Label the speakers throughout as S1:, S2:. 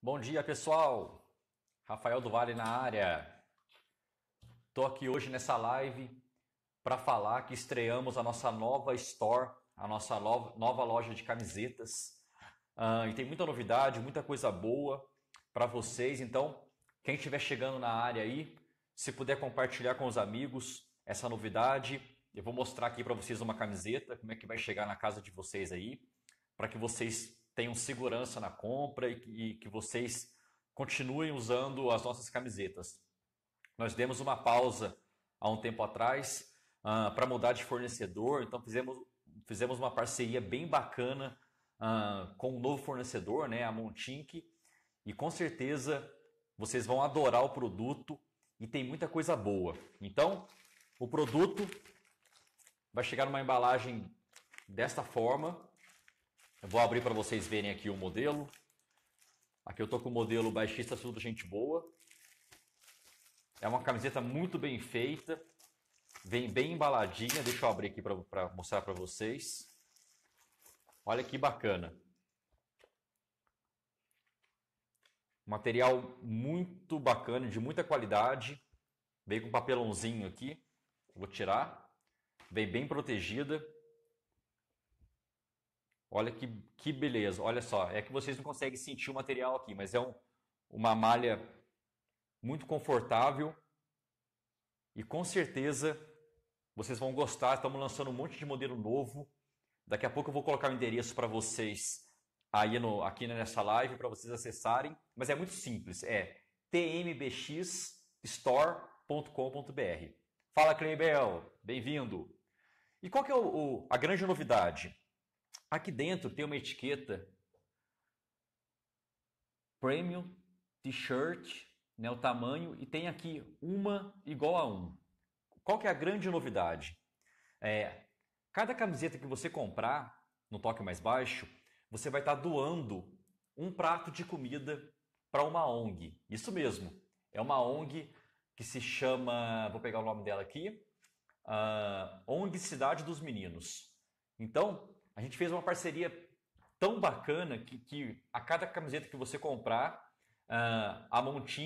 S1: Bom dia, pessoal. Rafael do Vale na área. Tô aqui hoje nessa live para falar que estreamos a nossa nova store, a nossa nova loja de camisetas. Uh, e tem muita novidade, muita coisa boa para vocês. Então, quem estiver chegando na área aí, se puder compartilhar com os amigos essa novidade, eu vou mostrar aqui para vocês uma camiseta, como é que vai chegar na casa de vocês aí, para que vocês tenham segurança na compra e que, e que vocês continuem usando as nossas camisetas. Nós demos uma pausa há um tempo atrás uh, ah, para mudar de fornecedor, então fizemos, fizemos uma parceria bem bacana uh, com um novo fornecedor, né, a Montink, e com certeza vocês vão adorar o produto e tem muita coisa boa. Então, o produto vai chegar numa embalagem desta forma, eu vou abrir para vocês verem aqui o modelo. Aqui eu estou com o modelo Baixista Surdo Gente Boa. É uma camiseta muito bem feita, vem bem embaladinha. Deixa eu abrir aqui para mostrar para vocês. Olha que bacana. Material muito bacana, de muita qualidade. Vem com papelãozinho aqui. Vou tirar. Vem bem protegida. Olha que, que beleza, olha só. É que vocês não conseguem sentir o material aqui, mas é um, uma malha muito confortável e com certeza vocês vão gostar. Estamos lançando um monte de modelo novo. Daqui a pouco eu vou colocar o endereço para vocês aí no, aqui nessa live para vocês acessarem, mas é muito simples, é tmbxstore.com.br. Fala Cleibel, bem-vindo. E qual que é o, o, a grande novidade? Aqui dentro tem uma etiqueta Premium T-shirt, né, o tamanho, e tem aqui uma igual a um. Qual que é a grande novidade? É, cada camiseta que você comprar, no toque mais baixo, você vai estar tá doando um prato de comida para uma ONG. Isso mesmo, é uma ONG que se chama, vou pegar o nome dela aqui, uh, ah, ONG Cidade dos Meninos. Então, a gente fez uma parceria tão bacana que, que a cada camiseta que você comprar, uh, a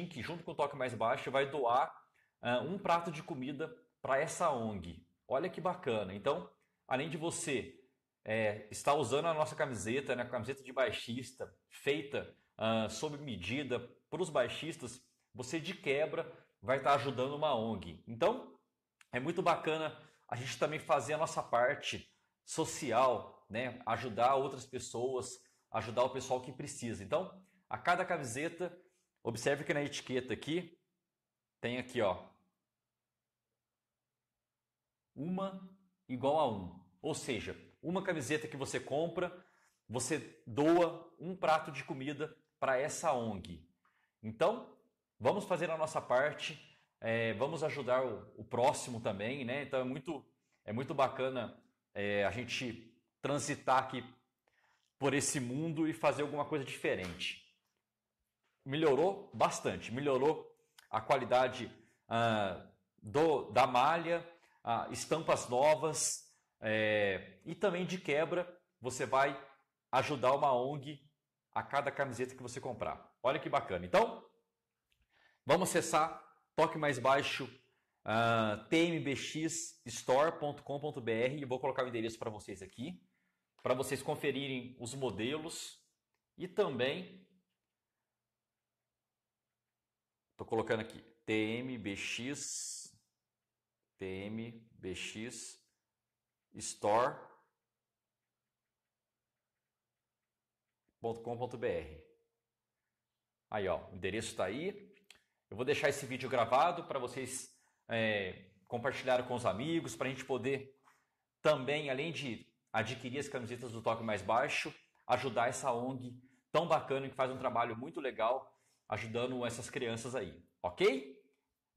S1: que junto com o Toque Mais Baixo, vai doar uh, um prato de comida para essa ONG. Olha que bacana. Então, além de você é, estar usando a nossa camiseta, né, a camiseta de baixista, feita uh, sob medida para os baixistas, você de quebra vai estar tá ajudando uma ONG. Então, é muito bacana a gente também fazer a nossa parte social né, ajudar outras pessoas, ajudar o pessoal que precisa. Então, a cada camiseta, observe que na etiqueta aqui tem aqui, ó, uma igual a um. Ou seja, uma camiseta que você compra, você doa um prato de comida para essa ONG. Então, vamos fazer a nossa parte, é, vamos ajudar o, o, próximo também, né? Então é muito, é muito bacana é, a gente transitar aqui por esse mundo e fazer alguma coisa diferente. Melhorou bastante, melhorou a qualidade ah, do, da malha, ah, estampas novas é, e também de quebra você vai ajudar uma ONG a cada camiseta que você comprar. Olha que bacana. Então, vamos acessar toque mais baixo uh, ah, tmbxstore.com.br e vou colocar o endereço para vocês aqui para vocês conferirem os modelos e também estou colocando aqui TMBX TMBX store.com.br Aí ó, o endereço está aí. Eu vou deixar esse vídeo gravado para vocês é, compartilhar com os amigos, para a gente poder também, além de adquirir as camisetas do Toque Mais Baixo, ajudar essa ONG tão bacana que faz um trabalho muito legal ajudando essas crianças aí, ok?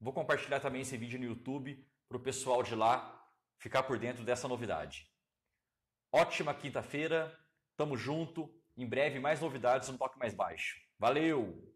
S1: Vou compartilhar também esse vídeo no YouTube para o pessoal de lá ficar por dentro dessa novidade. Ótima quinta-feira, tamo junto. Em breve mais novidades no Toque Mais Baixo. Valeu!